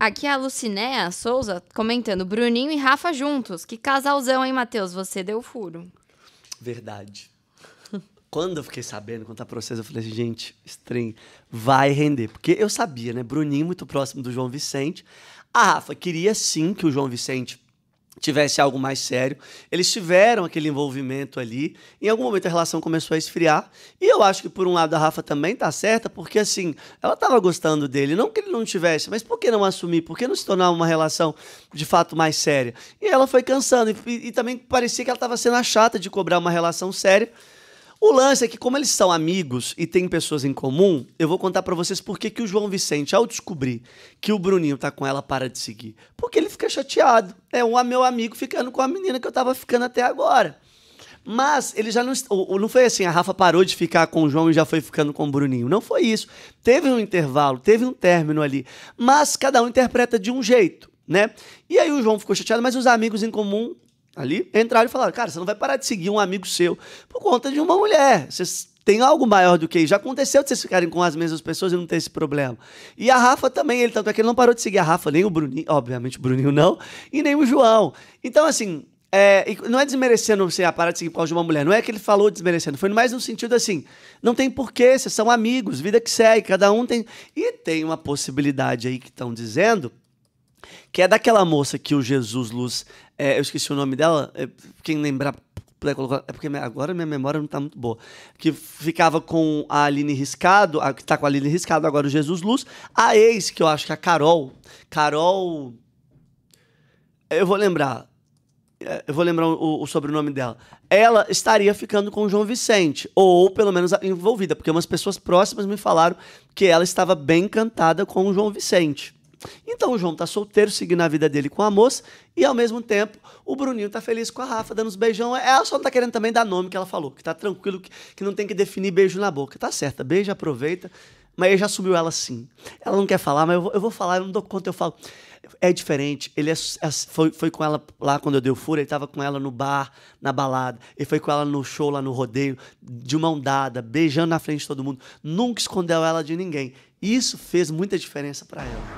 Aqui é a Lucinéa Souza comentando: Bruninho e Rafa juntos. Que casalzão, hein, Matheus? Você deu furo. Verdade. quando eu fiquei sabendo, quando tá processo, eu falei assim, gente, estranho, vai render. Porque eu sabia, né? Bruninho muito próximo do João Vicente. A Rafa queria sim que o João Vicente tivesse algo mais sério. Eles tiveram aquele envolvimento ali. Em algum momento a relação começou a esfriar. E eu acho que por um lado a Rafa também tá certa, porque assim, ela tava gostando dele, não que ele não tivesse, mas por que não assumir? Por que não se tornar uma relação de fato mais séria? E ela foi cansando e, e também parecia que ela tava sendo a chata de cobrar uma relação séria. O lance é que, como eles são amigos e têm pessoas em comum, eu vou contar para vocês por que o João Vicente, ao descobrir que o Bruninho tá com ela, para de seguir. Porque ele fica chateado. É um meu amigo ficando com a menina que eu tava ficando até agora. Mas ele já não. Não foi assim, a Rafa parou de ficar com o João e já foi ficando com o Bruninho. Não foi isso. Teve um intervalo, teve um término ali. Mas cada um interpreta de um jeito, né? E aí o João ficou chateado, mas os amigos em comum ali entraram e falaram: Cara, você não vai parar de seguir um amigo seu por conta de uma mulher. Você tem algo maior do que isso. Já aconteceu de vocês ficarem com as mesmas pessoas e não ter esse problema. E a Rafa também, ele tanto é que ele não parou de seguir a Rafa, nem o Bruninho, obviamente o Bruninho não, e nem o João. Então, assim, é, não é desmerecendo você assim, ah, parar de seguir por causa de uma mulher. Não é que ele falou desmerecendo. Foi mais no sentido assim: não tem porquê, vocês são amigos, vida que segue, cada um tem. E tem uma possibilidade aí que estão dizendo que é daquela moça que o Jesus Luz, é, eu esqueci o nome dela, é, quem lembrar puder colocar, é porque agora minha memória não tá muito boa, que ficava com a Aline Riscado, a, que tá com a Aline Riscado, agora o Jesus Luz, a ex, que eu acho que é a Carol, Carol, eu vou lembrar, é, eu vou lembrar o, o, sobrenome dela, ela estaria ficando com o João Vicente, ou pelo menos envolvida, porque umas pessoas próximas me falaram que ela estava bem encantada com o João Vicente. Então o João tá solteiro, seguindo a vida dele com a moça, e ao mesmo tempo o Bruninho tá feliz com a Rafa, dando uns beijão. Ela só não tá querendo também dar nome que ela falou, que tá tranquilo, que, que não tem que definir beijo na boca. Tá certa, beija, aproveita. Mas ele já subiu ela sim. Ela não quer falar, mas eu vou, eu vou falar, eu não dou conta, eu falo. É diferente. Ele é, é, foi, foi com ela lá quando eu dei o furo, ele estava com ela no bar, na balada. Ele foi com ela no show, lá no rodeio, de mão dada, beijando na frente de todo mundo. Nunca escondeu ela de ninguém. Isso fez muita diferença para ela.